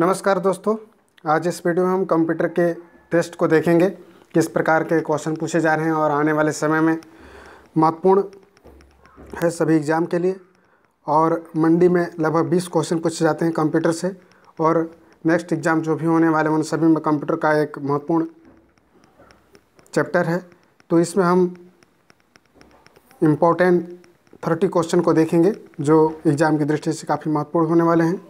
नमस्कार दोस्तों आज इस वीडियो में हम कंप्यूटर के टेस्ट को देखेंगे किस प्रकार के क्वेश्चन पूछे जा रहे हैं और आने वाले समय में महत्वपूर्ण है सभी एग्ज़ाम के लिए और मंडी में लगभग 20 क्वेश्चन पूछे जाते हैं कंप्यूटर से और नेक्स्ट एग्ज़ाम जो भी होने वाले हैं उन सभी में कंप्यूटर का एक महत्वपूर्ण चैप्टर है तो इसमें हम इम्पोर्टेंट थर्टी क्वेश्चन को देखेंगे जो एग्ज़ाम की दृष्टि से काफ़ी महत्वपूर्ण होने वाले हैं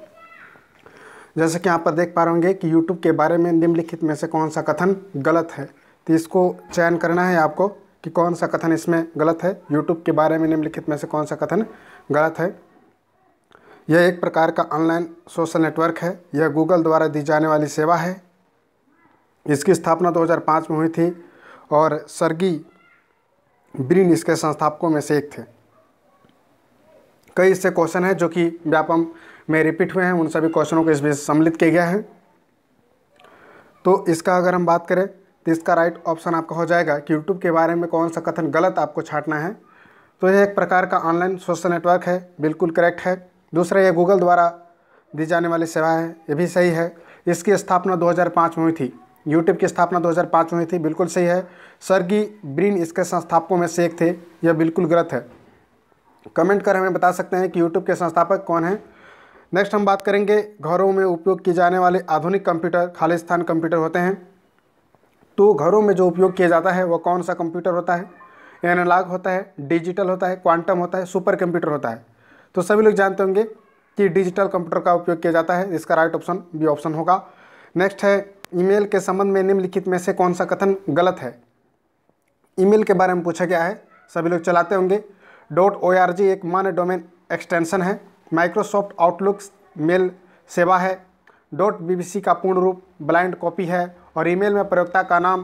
जैसे कि यहाँ पर देख पा रहे होंगे कि यूट्यूब के बारे में निम्नलिखित में से कौन सा कथन गलत है तो इसको चयन करना है आपको कि कौन सा कथन इसमें गलत है यूट्यूब के बारे में निम्नलिखित में से कौन सा कथन गलत है यह एक प्रकार का ऑनलाइन सोशल नेटवर्क है यह गूगल द्वारा दी जाने वाली सेवा है इसकी स्थापना 2005 में हुई थी और सर्गी ब्रिन इसके संस्थापकों में से एक थे कई इससे क्वेश्चन है जो कि व्यापम में रिपीट हुए हैं उन सभी क्वेश्चनों को इसमें सम्मिलित किया गया है तो इसका अगर हम बात करें तो इसका राइट ऑप्शन आपका हो जाएगा कि यूट्यूब के बारे में कौन सा कथन गलत आपको छाटना है तो यह एक प्रकार का ऑनलाइन सोशल नेटवर्क है बिल्कुल करेक्ट है दूसरा यह गूगल द्वारा दी जाने वाली सेवा है ये भी सही है इसकी स्थापना 2005 में हुई थी यूट्यूब की स्थापना 2005 में हुई थी बिल्कुल सही है सर्गी ब्रीन इसके संस्थापकों में से एक थे यह बिल्कुल गलत है कमेंट कर हमें बता सकते हैं कि यूट्यूब के संस्थापक कौन हैं नेक्स्ट हम बात करेंगे घरों में उपयोग किए जाने वाले आधुनिक कंप्यूटर खालिस्तान कंप्यूटर होते हैं तो घरों में जो उपयोग किया जाता है वह कौन सा कंप्यूटर होता है एनालॉग होता है डिजिटल होता है क्वांटम होता है सुपर कंप्यूटर होता है तो सभी लोग जानते होंगे कि डिजिटल कंप्यूटर का उपयोग किया जाता है इसका राइट ऑप्शन बी ऑप्शन होगा नेक्स्ट है ईमेल के संबंध में निम्नलिखित में से कौन सा कथन गलत है ईमेल के बारे में पूछा गया है सभी लोग चलाते होंगे डॉट ओ एक मान्य डोमेन एक्सटेंशन है माइक्रोसॉफ्ट आउटलुक मेल सेवा है डॉट बी का पूर्ण रूप ब्लाइंड कॉपी है और ईमेल में प्रयोक्ता का नाम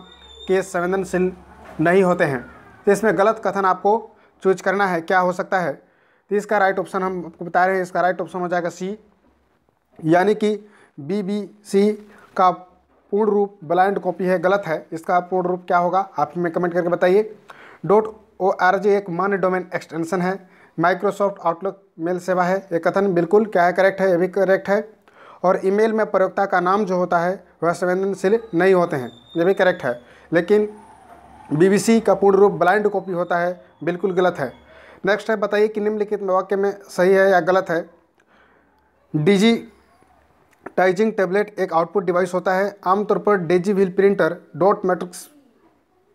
के संवेदनशील नहीं होते हैं तो इसमें गलत कथन आपको चूज करना है क्या हो सकता है तो इसका राइट ऑप्शन हम आपको बता रहे हैं इसका राइट ऑप्शन हो जाएगा सी यानी कि बी बी सी का पूर्ण रूप ब्लाइंड कॉपी है गलत है इसका पूर्ण रूप क्या होगा आप हमें कमेंट करके बताइए डॉट ओ आर जे एक मान्य डोमेन एक्सटेंशन है माइक्रोसॉफ्ट आउटलुक मेल सेवा है ये कथन बिल्कुल क्या है करेक्ट है ये भी करेक्ट है और ईमेल में प्रयोक्ता का नाम जो होता है वह संवेदनशील नहीं होते हैं ये भी करेक्ट है लेकिन बीबीसी का पूर्ण रूप ब्लाइंड कॉपी होता है बिल्कुल गलत है नेक्स्ट है बताइए कि निम्नलिखित वाक्य में सही है या गलत है डिजी टाइजिंग टेबलेट एक आउटपुट डिवाइस होता है आमतौर पर daisy wheel printer dot matrix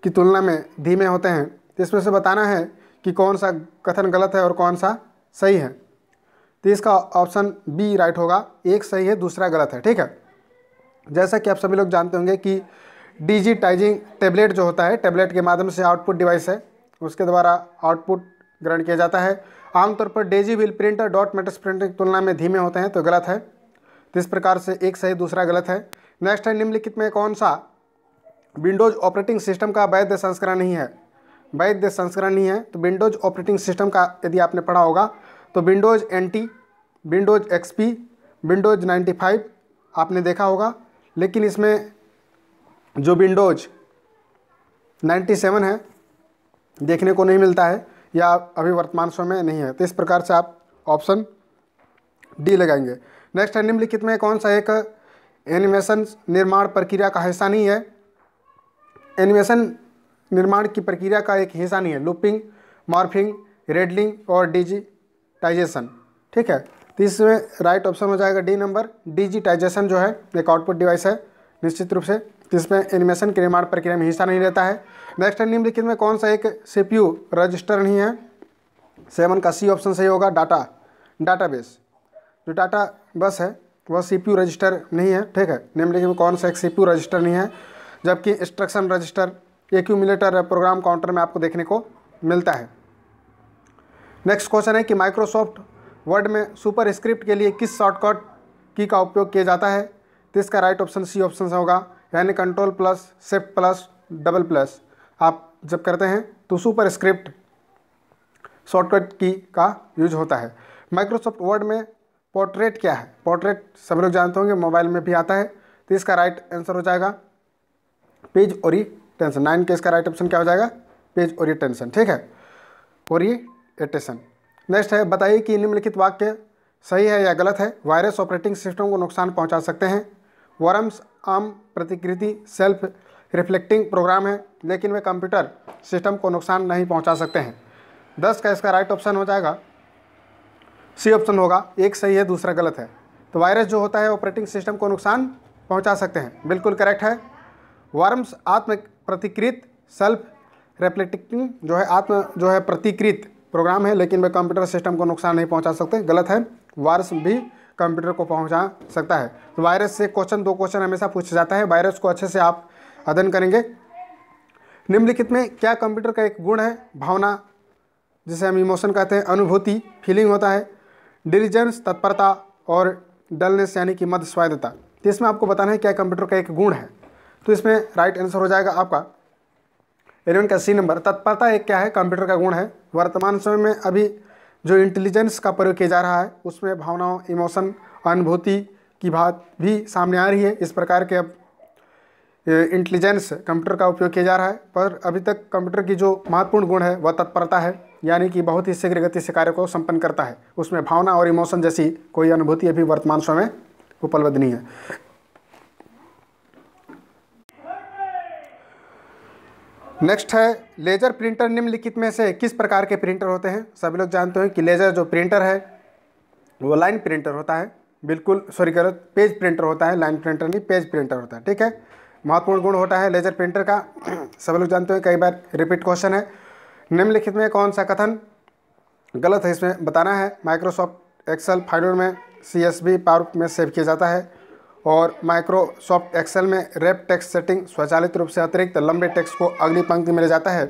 की तुलना में धीमे होते हैं इसमें से बताना है कि कौन सा कथन गलत है और कौन सा सही है तो इसका ऑप्शन बी राइट होगा एक सही है दूसरा गलत है ठीक है जैसा कि आप सभी लोग जानते होंगे कि डिजिटाइजिंग टैबलेट जो होता है टैबलेट के माध्यम से आउटपुट डिवाइस है उसके द्वारा आउटपुट ग्रहण किया जाता है आमतौर पर daisy wheel printer dot matrix printer की तुलना में धीमे होते हैं तो गलत है तो इस प्रकार से एक सही दूसरा गलत है नेक्स्ट है निम्नलिखित में कौन सा विंडोज ऑपरेटिंग सिस्टम का वैध संस्करण नहीं है वैध संस्करण ही है तो विंडोज़ ऑपरेटिंग सिस्टम का यदि आपने पढ़ा होगा तो Windows N T Windows XP Windows 95 आपने देखा होगा लेकिन इसमें जो विंडोज़ 97 है देखने को नहीं मिलता है या अभी वर्तमान समय में नहीं है तो इस प्रकार से आप ऑप्शन डी लगाएंगे नेक्स्ट है निम्नलिखित में कौन सा एक एनिमेशन निर्माण प्रक्रिया का हिस्सा नहीं है एनिमेशन निर्माण की प्रक्रिया का एक हिस्सा नहीं है लुपिंग मॉर्फिंग रेडलिंग और डिजिटाइजेशन ठीक है तो इसमें राइट ऑप्शन हो जाएगा डी नंबर डिजिटाइजेशन जो है एक आउटपुट डिवाइस है निश्चित रूप से जिसमें एनिमेशन के निर्माण प्रक्रिया में हिस्सा नहीं रहता है नेक्स्ट है निम्नलिखित में कौन सा एक सीपीयू रजिस्टर नहीं है सेवन का सी ऑप्शन सही होगा डाटा डाटाबेस जो डाटा बस है वह सीपीयू रजिस्टर नहीं है ठीक है निम्नलिखित में कौन सा एक सीपीयू रजिस्टर नहीं है जबकि instruction register accumulator program counter में आपको देखने को मिलता है नेक्स्ट क्वेश्चन है कि माइक्रोसॉफ्ट वर्ड में सुपर स्क्रिप्ट के लिए किस शॉर्टकट की का उपयोग किया जाता है तो इसका राइट ऑप्शन सी ऑप्शन होगा यानी control plus shift plus double plus आप जब करते हैं तो सुपर स्क्रिप्ट शॉर्टकट की का यूज होता है माइक्रोसॉफ्ट वर्ड में पोर्ट्रेट क्या है पोर्ट्रेट सभी लोग जानते होंगे मोबाइल में भी आता है तो इसका राइट आंसर हो जाएगा पेज और टेंशन नाइन के इसका राइट ऑप्शन क्या हो जाएगा पेज और ये टेंशन ठीक है और ये एटेशन नेक्स्ट है बताइए कि निम्नलिखित वाक्य सही है या गलत है वायरस ऑपरेटिंग सिस्टम को नुकसान पहुंचा सकते हैं वॉरम्स आम प्रतिकृति सेल्फ रिफ्लेक्टिंग प्रोग्राम है लेकिन वे कंप्यूटर सिस्टम को नुकसान नहीं पहुंचा सकते हैं दस का इसका राइट ऑप्शन हो जाएगा सी ऑप्शन होगा एक सही है दूसरा गलत है तो वायरस जो होता है ऑपरेटिंग सिस्टम को नुकसान पहुँचा सकते हैं बिल्कुल करेक्ट है वर्म्स आत्म प्रतिकृत सेल्फ रेप्लेटिंग जो है आत्म जो है प्रतिकृत प्रोग्राम है लेकिन वे कंप्यूटर सिस्टम को नुकसान नहीं पहुंचा सकते गलत है वायरस भी कंप्यूटर को पहुंचा सकता है तो वायरस से क्वेश्चन दो क्वेश्चन हमेशा पूछा जाता है वायरस को अच्छे से आप अध्ययन करेंगे निम्नलिखित में क्या कंप्यूटर का एक गुण है भावना जिसे हम इमोशन कहते हैं अनुभूति फीलिंग होता है डिलीजेंस तत्परता और डलनेस यानी कि मध्य स्वायदता तो इसमें आपको बताना है क्या कंप्यूटर का एक गुण है तो इसमें राइट आंसर हो जाएगा आपका एलेवन का सी नंबर तत्परता एक क्या है कंप्यूटर का गुण है वर्तमान समय में अभी जो इंटेलिजेंस का प्रयोग किया जा रहा है उसमें भावनाओं इमोशन अनुभूति की बात भी सामने आ रही है इस प्रकार के अब इंटेलिजेंस कंप्यूटर का उपयोग किया जा रहा है पर अभी तक कंप्यूटर की जो महत्वपूर्ण गुण है वह तत्परता है यानी कि बहुत ही शीघ्र गति से कार्य को संपन्न करता है उसमें भावना और इमोशन जैसी कोई अनुभूति अभी वर्तमान समय में उपलब्ध नहीं है नेक्स्ट है लेज़र प्रिंटर निम्नलिखित में से किस प्रकार के प्रिंटर होते हैं सभी लोग जानते हैं कि लेज़र जो प्रिंटर है वो लाइन प्रिंटर होता है बिल्कुल सॉरी करो पेज प्रिंटर होता है लाइन प्रिंटर नहीं पेज प्रिंटर होता है ठीक है महत्वपूर्ण गुण होता है लेज़र प्रिंटर का सभी लोग जानते हैं कई बार रिपीट क्वेश्चन है निम्नलिखित में कौन सा कथन गलत है इसमें बताना है माइक्रोसॉफ्ट एक्सेल फाइनल में सी एस बी पावर में सेव किया जाता है और माइक्रोसॉफ्ट एक्सेल में रेप टेक्स्ट सेटिंग स्वचालित रूप से अतिरिक्त लंबे टेक्स्ट को अगली पंक्ति में ले जाता है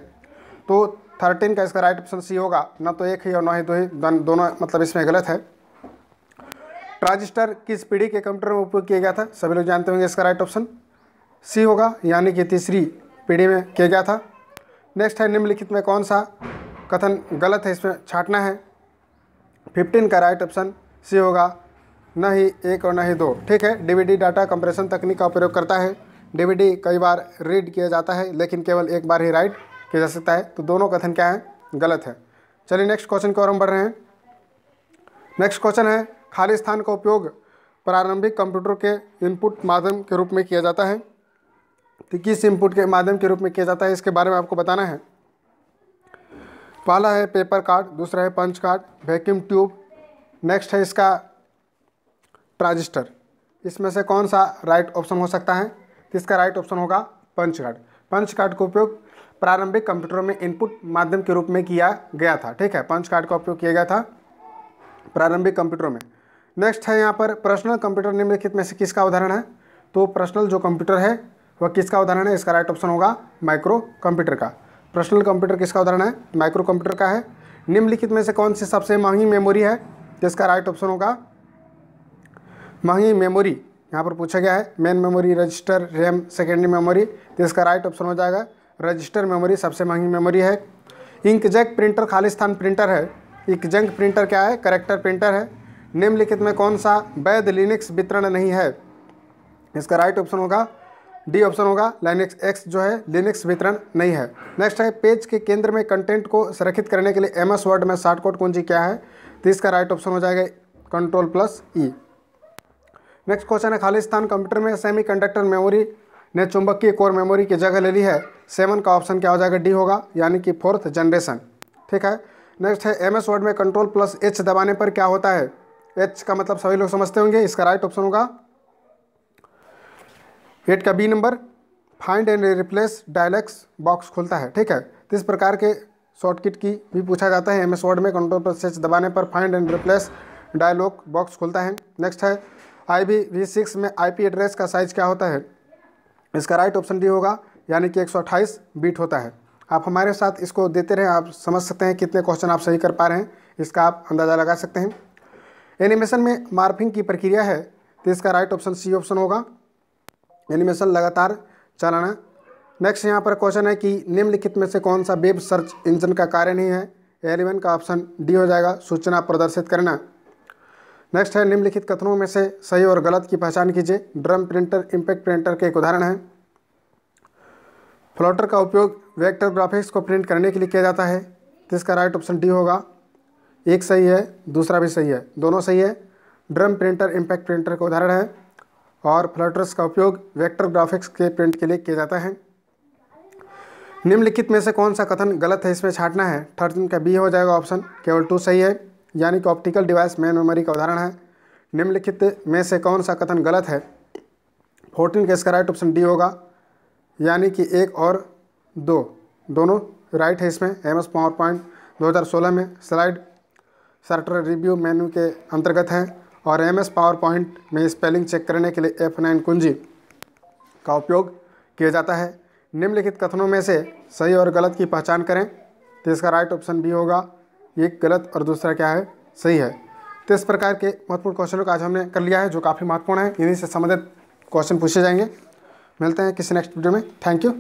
तो थर्टीन का इसका राइट ऑप्शन सी होगा ना तो एक ही और ना ही दो ही दोनों मतलब इसमें गलत है ट्रांजिस्टर किस पीढ़ी के कंप्यूटर में उपयोग किया गया था सभी लोग जानते होंगे इसका राइट ऑप्शन सी होगा यानी कि तीसरी पीढ़ी में किया गया था नेक्स्ट है निम्नलिखित में कौन सा कथन गलत है इसमें छाटना है फिफ्टीन का राइट ऑप्शन सी होगा न ही एक और न ही दो ठीक है डीवीडी डाटा कंप्रेशन तकनीक का उपयोग करता है डीवीडी कई बार रीड किया जाता है लेकिन केवल एक बार ही राइट किया जा सकता है तो दोनों कथन क्या है गलत है चलिए नेक्स्ट क्वेश्चन की ओर हम बढ़ रहे हैं नेक्स्ट क्वेश्चन है खाली स्थान का उपयोग प्रारंभिक कंप्यूटर के इनपुट माध्यम के रूप में किया जाता है तो किस इनपुट के माध्यम के रूप में किया जाता है इसके बारे में आपको बताना है पहला है पेपर कार्ड दूसरा है punch card vacuum tube next है इसका ट्रांजिस्टर इसमें से कौन सा राइट ऑप्शन हो सकता है इसका राइट ऑप्शन होगा पंच कार्ड पंच कार्ड का उपयोग प्रारंभिक कंप्यूटरों में इनपुट माध्यम के रूप में किया गया था ठीक है पंच कार्ड का उपयोग किया गया था प्रारंभिक कंप्यूटरों में नेक्स्ट है यहाँ पर पर्सनल कंप्यूटर निम्नलिखित में से किसका उदाहरण है तो पर्सनल जो कंप्यूटर है वह किसका उदाहरण है इसका राइट ऑप्शन होगा माइक्रो कंप्यूटर का पर्सनल कंप्यूटर किसका उदाहरण है माइक्रो कंप्यूटर का है निम्नलिखित में से कौन सी सबसे महंगी मेमोरी है जिसका राइट ऑप्शन होगा महंगी मेमोरी यहाँ पर पूछा गया है main memory register RAM secondary memory तो इसका राइट ऑप्शन हो जाएगा रजिस्टर मेमोरी सबसे महंगी मेमोरी है इंकजेक प्रिंटर खालिस्तान प्रिंटर है इंकजेंक प्रिंटर क्या है करेक्टर प्रिंटर है निम्नलिखित में कौन सा वैध लिनिक्स वितरण नहीं है इसका राइट ऑप्शन होगा डी ऑप्शन होगा लाइनिक्स एक्स जो है लिनिक्स वितरण नहीं है नेक्स्ट है पेज के केंद्र में कंटेंट को संरक्षित करने के लिए एम एस वर्ड में शॉर्टकट सी क्या है तो इसका राइट ऑप्शन हो जाएगा control plus E next question है खालिस्तान कंप्यूटर में सेमी कंडक्टर मेमोरी ने चुंबकीय कोर मेमोरी की जगह ले ली है सेवन का ऑप्शन क्या हो जाएगा डी होगा यानी कि फोर्थ जनरेशन ठीक है नेक्स्ट है एम एस वर्ड में कंट्रोल प्लस एच दबाने पर क्या होता है एच का मतलब सभी लोग समझते होंगे इसका राइट ऑप्शन होगा एट का B number find and replace dialog box खुलता है ठीक है तो इस प्रकार के शॉर्टकिट की भी पूछा जाता है एम एस वर्ड में कंट्रोल प्लस एच दबाने पर find and replace dialog box खुलता है नेक्स्ट है आई वी सिक्स में आईपी एड्रेस का साइज क्या होता है इसका राइट ऑप्शन डी होगा यानी कि 128 बीट होता है आप हमारे साथ इसको देते रहें आप समझ सकते हैं कितने क्वेश्चन आप सही कर पा रहे हैं इसका आप अंदाज़ा लगा सकते हैं एनिमेशन में मार्फिंग की प्रक्रिया है तो इसका राइट ऑप्शन सी ऑप्शन होगा एनिमेशन लगातार चलाना नेक्स्ट यहाँ पर क्वेश्चन है कि निम्नलिखित में से कौन सा वेब सर्च इंजन का कार्य नहीं है एलेवन का ऑप्शन डी हो जाएगा सूचना प्रदर्शित करना नेक्स्ट है निम्नलिखित कथनों में से सही और गलत की पहचान कीजिए ड्रम प्रिंटर इम्पैक्ट प्रिंटर के एक उदाहरण है फ्लोटर का उपयोग वेक्टर ग्राफिक्स को प्रिंट करने के लिए किया जाता है तो इसका राइट ऑप्शन डी होगा एक सही है दूसरा भी सही है दोनों सही है ड्रम प्रिंटर इम्पैक्ट प्रिंटर का उदाहरण है और फ्लोटर्स का उपयोग वेक्टर ग्राफिक्स के प्रिंट के लिए किया जाता है निम्नलिखित में से कौन सा कथन गलत है इसमें छाटना है थर्टीन का बी हो जाएगा ऑप्शन केवल टू सही है यानी कि ऑप्टिकल डिवाइस मेन मेमोरी का उदाहरण है निम्नलिखित में से कौन सा कथन गलत है फोर्टीन का इसका राइट ऑप्शन डी होगा यानी कि एक और दो दोनों राइट है इसमें एम एस पावर पॉइंट सोलह में स्लाइड सर्टर रिव्यू मेन्यू के अंतर्गत है और एम एस पावर पॉइंट में स्पेलिंग चेक करने के लिए एफ नाइन कुंजी का उपयोग किया जाता है निम्नलिखित कथनों में से सही और गलत की पहचान करें तो इसका राइट ऑप्शन बी होगा ये गलत और दूसरा क्या है सही है तो इस प्रकार के महत्वपूर्ण क्वेश्चनों को आज हमने कर लिया है जो काफ़ी महत्वपूर्ण है इन्हीं से संबंधित क्वेश्चन पूछे जाएंगे मिलते हैं किसी नेक्स्ट वीडियो में थैंक यू